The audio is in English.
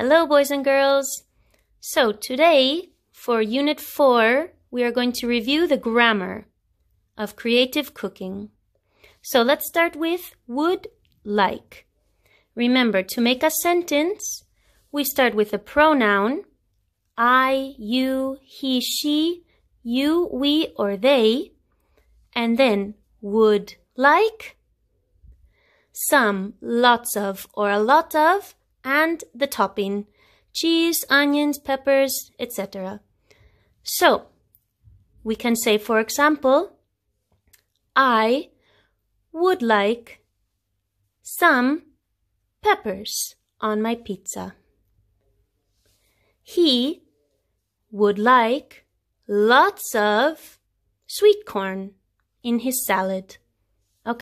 Hello, boys and girls. So today, for Unit 4, we are going to review the grammar of creative cooking. So let's start with would like. Remember, to make a sentence, we start with a pronoun I, you, he, she, you, we, or they, and then would like, some, lots of, or a lot of, and the topping cheese, onions, peppers, etc. So, we can say, for example, I would like some peppers on my pizza. He would like lots of sweet corn in his salad.